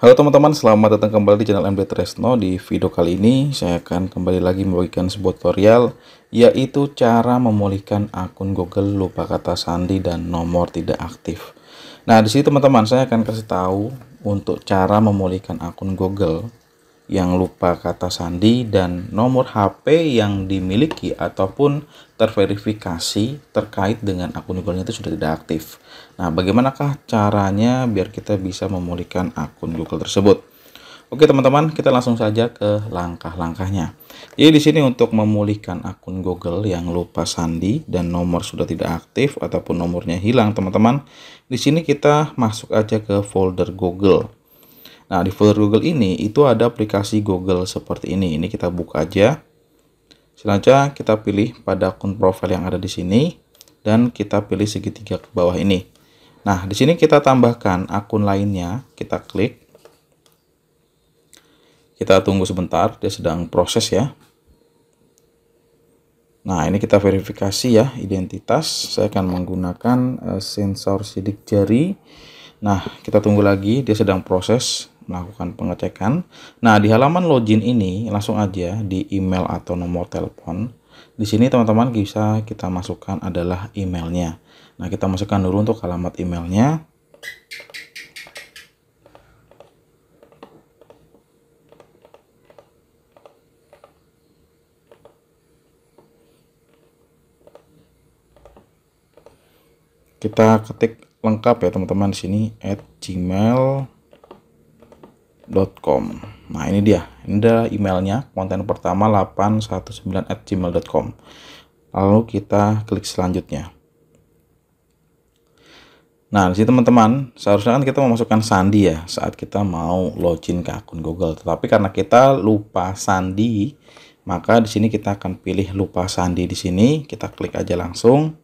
Halo teman-teman, selamat datang kembali di channel MD Tresno. Di video kali ini, saya akan kembali lagi membagikan sebuah tutorial, yaitu cara memulihkan akun Google lupa kata sandi dan nomor tidak aktif. Nah, di sini teman-teman, saya akan kasih tahu untuk cara memulihkan akun Google yang lupa kata sandi dan nomor HP yang dimiliki ataupun terverifikasi terkait dengan akun Google-nya itu sudah tidak aktif. Nah, bagaimanakah caranya biar kita bisa memulihkan akun Google tersebut? Oke teman-teman, kita langsung saja ke langkah-langkahnya. Jadi di sini untuk memulihkan akun Google yang lupa sandi dan nomor sudah tidak aktif ataupun nomornya hilang, teman-teman. Di sini kita masuk aja ke folder Google. Nah, di folder Google ini itu ada aplikasi Google seperti ini. Ini kita buka aja. Selanjutnya kita pilih pada akun profil yang ada di sini dan kita pilih segitiga ke bawah ini. Nah, di sini kita tambahkan akun lainnya. Kita klik. Kita tunggu sebentar, dia sedang proses ya. Nah, ini kita verifikasi ya identitas. Saya akan menggunakan eh, sensor sidik jari. Nah, kita tunggu lagi, dia sedang proses melakukan pengecekan. Nah, di halaman login ini langsung aja di email atau nomor telepon. Di sini teman-teman bisa kita masukkan adalah emailnya. Nah, kita masukkan dulu untuk alamat emailnya. Kita ketik lengkap ya teman-teman di sini at gmail gmail.com nah ini dia ini adalah emailnya konten pertama 819 at gmail.com lalu kita klik selanjutnya Nah, di sini teman-teman, seharusnya kan kita memasukkan sandi ya saat kita mau login ke akun Google. Tetapi karena kita lupa sandi, maka di sini kita akan pilih lupa sandi di sini, kita klik aja langsung.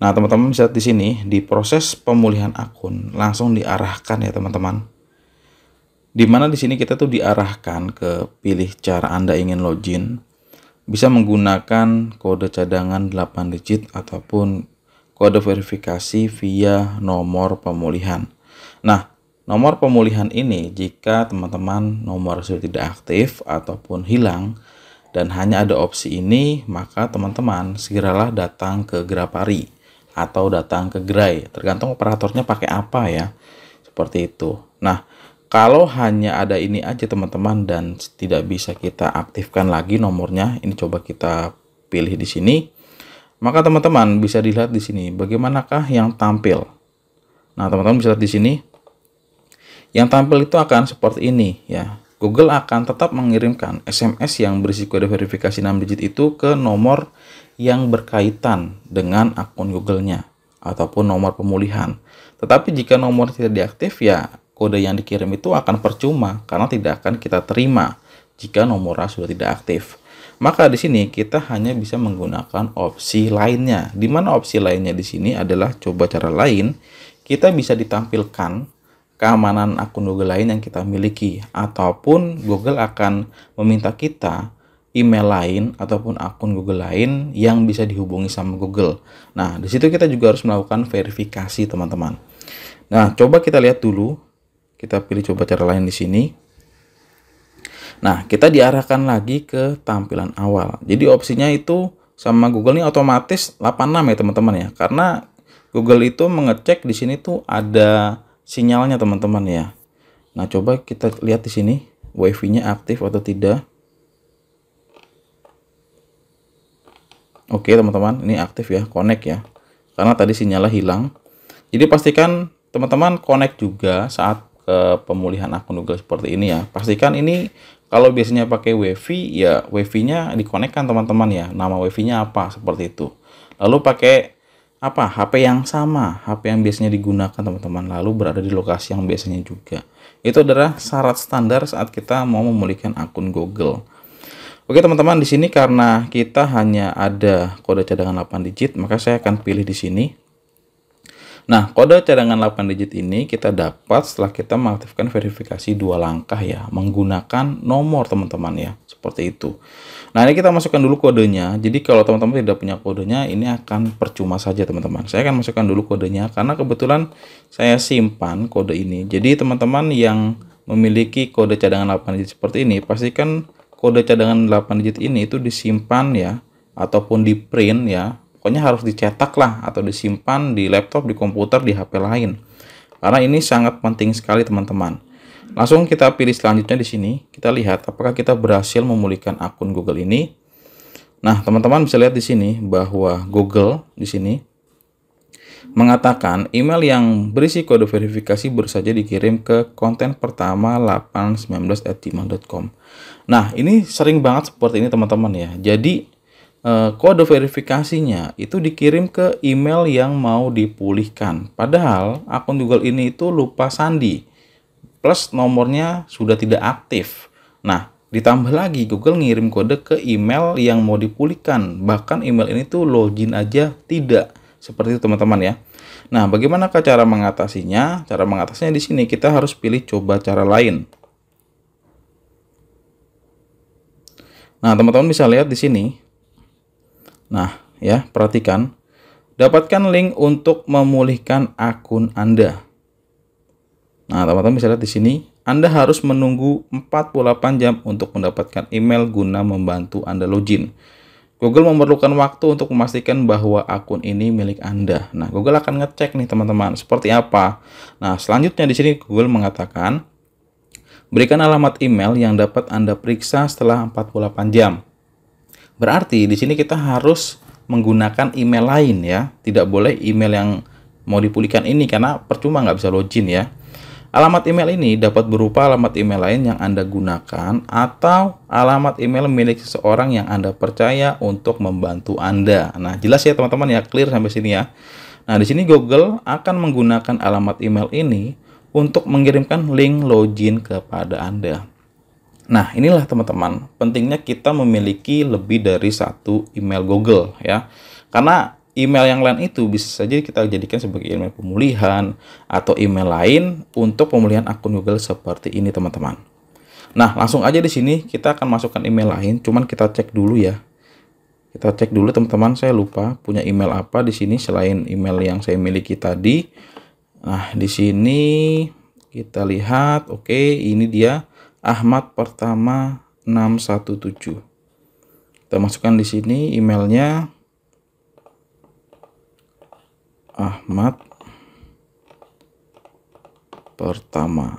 Nah, teman-teman bisa di sini di proses pemulihan akun langsung diarahkan ya, teman-teman. di mana di sini kita tuh diarahkan ke pilih cara Anda ingin login. Bisa menggunakan kode cadangan 8 digit ataupun kode verifikasi via nomor pemulihan. Nah, nomor pemulihan ini jika teman-teman nomor sudah tidak aktif ataupun hilang, dan hanya ada opsi ini, maka teman-teman segeralah datang ke Grapari atau datang ke gerai. Tergantung operatornya pakai apa ya. Seperti itu. Nah, kalau hanya ada ini aja teman-teman dan tidak bisa kita aktifkan lagi nomornya, ini coba kita pilih di sini. Maka teman-teman bisa dilihat di sini bagaimanakah yang tampil. Nah, teman-teman bisa lihat di sini. Yang tampil itu akan seperti ini ya. Google akan tetap mengirimkan SMS yang berisi kode verifikasi 6 digit itu ke nomor yang berkaitan dengan akun Google-nya ataupun nomor pemulihan. Tetapi jika nomor tidak diaktif ya kode yang dikirim itu akan percuma karena tidak akan kita terima jika nomornya sudah tidak aktif. Maka di sini kita hanya bisa menggunakan opsi lainnya. Di mana opsi lainnya di sini adalah coba cara lain, kita bisa ditampilkan keamanan akun Google lain yang kita miliki ataupun Google akan meminta kita email lain ataupun akun Google lain yang bisa dihubungi sama Google. Nah, di situ kita juga harus melakukan verifikasi, teman-teman. Nah, coba kita lihat dulu. Kita pilih coba cara lain di sini. Nah, kita diarahkan lagi ke tampilan awal. Jadi opsinya itu sama Google ini otomatis 86 ya, teman-teman ya. Karena Google itu mengecek di sini tuh ada sinyalnya teman-teman ya. Nah, coba kita lihat di sini WiFi-nya aktif atau tidak. Oke, teman-teman, ini aktif ya, connect ya. Karena tadi sinyalnya hilang. Jadi pastikan teman-teman connect juga saat ke eh, pemulihan akun Google seperti ini ya. Pastikan ini kalau biasanya pakai WiFi ya WiFi-nya dikonekkan teman-teman ya. Nama WiFi-nya apa seperti itu. Lalu pakai apa HP yang sama, HP yang biasanya digunakan teman-teman lalu berada di lokasi yang biasanya juga. Itu adalah syarat standar saat kita mau memulihkan akun Google. Oke teman-teman di sini karena kita hanya ada kode cadangan 8 digit, maka saya akan pilih di sini. Nah, kode cadangan 8 digit ini kita dapat setelah kita mengaktifkan verifikasi dua langkah ya, menggunakan nomor teman-teman ya seperti itu nah ini kita masukkan dulu kodenya jadi kalau teman-teman tidak punya kodenya ini akan percuma saja teman-teman saya akan masukkan dulu kodenya karena kebetulan saya simpan kode ini jadi teman-teman yang memiliki kode cadangan 8 digit seperti ini pastikan kode cadangan 8 digit ini itu disimpan ya ataupun di print ya pokoknya harus dicetak lah atau disimpan di laptop di komputer di HP lain karena ini sangat penting sekali teman-teman Langsung kita pilih selanjutnya di sini. Kita lihat apakah kita berhasil memulihkan akun Google ini. Nah, teman-teman bisa lihat di sini bahwa Google di sini mengatakan email yang berisi kode verifikasi baru saja dikirim ke konten pertama 819@gmail.com. Nah, ini sering banget seperti ini teman-teman ya. Jadi eh, kode verifikasinya itu dikirim ke email yang mau dipulihkan. Padahal akun Google ini itu lupa sandi plus nomornya sudah tidak aktif. Nah, ditambah lagi Google ngirim kode ke email yang mau dipulihkan. Bahkan email ini tuh login aja tidak. Seperti itu teman-teman ya. Nah, bagaimanakah cara mengatasinya? Cara mengatasinya di sini kita harus pilih coba cara lain. Nah, teman-teman bisa lihat di sini. Nah, ya, perhatikan. Dapatkan link untuk memulihkan akun Anda. Nah, teman-teman bisa lihat di sini, Anda harus menunggu 48 jam untuk mendapatkan email guna membantu Anda login. Google memerlukan waktu untuk memastikan bahwa akun ini milik Anda. Nah, Google akan ngecek nih teman-teman, seperti apa. Nah, selanjutnya di sini Google mengatakan, berikan alamat email yang dapat Anda periksa setelah 48 jam. Berarti di sini kita harus menggunakan email lain ya, tidak boleh email yang mau dipulihkan ini karena percuma nggak bisa login ya. Alamat email ini dapat berupa alamat email lain yang Anda gunakan atau alamat email milik seseorang yang Anda percaya untuk membantu Anda. Nah, jelas ya teman-teman ya, clear sampai sini ya. Nah, di sini Google akan menggunakan alamat email ini untuk mengirimkan link login kepada Anda. Nah, inilah teman-teman, pentingnya kita memiliki lebih dari satu email Google ya. Karena email yang lain itu bisa saja kita jadikan sebagai email pemulihan atau email lain untuk pemulihan akun Google seperti ini teman-teman. Nah, langsung aja di sini kita akan masukkan email lain, cuman kita cek dulu ya. Kita cek dulu teman-teman, saya lupa punya email apa di sini selain email yang saya miliki tadi. Nah, di sini kita lihat, oke, okay, ini dia Ahmad pertama 617. Kita masukkan di sini emailnya. Ahmad pertama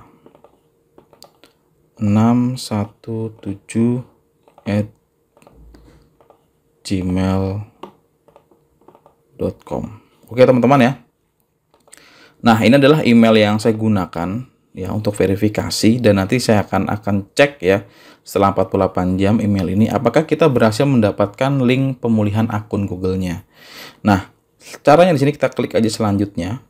617 at gmail.com Oke teman-teman ya Nah ini adalah email yang saya gunakan ya untuk verifikasi dan nanti saya akan akan cek ya setelah 48 jam email ini apakah kita berhasil mendapatkan link pemulihan akun Google-nya. Nah, Caranya di sini kita klik aja selanjutnya.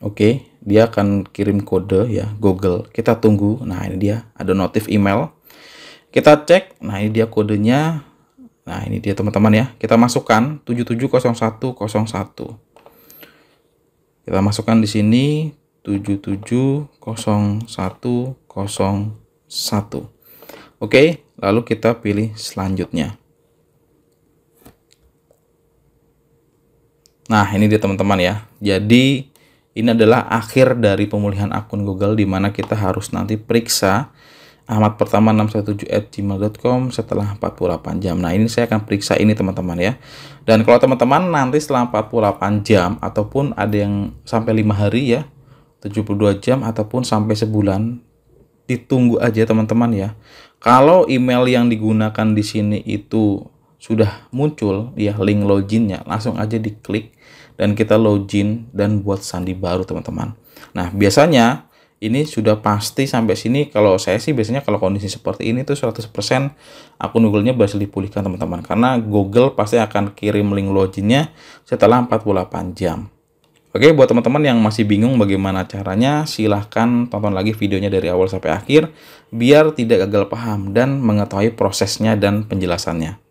Oke, okay, dia akan kirim kode ya Google. Kita tunggu. Nah, ini dia ada notif email. Kita cek. Nah, ini dia kodenya. Nah, ini dia teman-teman ya. Kita masukkan 770101. Kita masukkan di sini 770101. Oke, okay, lalu kita pilih selanjutnya. Nah, ini dia teman-teman ya. Jadi ini adalah akhir dari pemulihan akun Google di mana kita harus nanti periksa Ahmad pertama 617@gmail.com setelah 48 jam. Nah, ini saya akan periksa ini teman-teman ya. Dan kalau teman-teman nanti setelah 48 jam ataupun ada yang sampai 5 hari ya, 72 jam ataupun sampai sebulan ditunggu aja teman-teman ya. Kalau email yang digunakan di sini itu sudah muncul ya link loginnya langsung aja diklik dan kita login dan buat sandi baru teman-teman nah biasanya ini sudah pasti sampai sini kalau saya sih biasanya kalau kondisi seperti ini tuh 100% akun Google-nya berhasil dipulihkan teman-teman karena Google pasti akan kirim link loginnya setelah 48 jam Oke buat teman-teman yang masih bingung bagaimana caranya silahkan tonton lagi videonya dari awal sampai akhir biar tidak gagal paham dan mengetahui prosesnya dan penjelasannya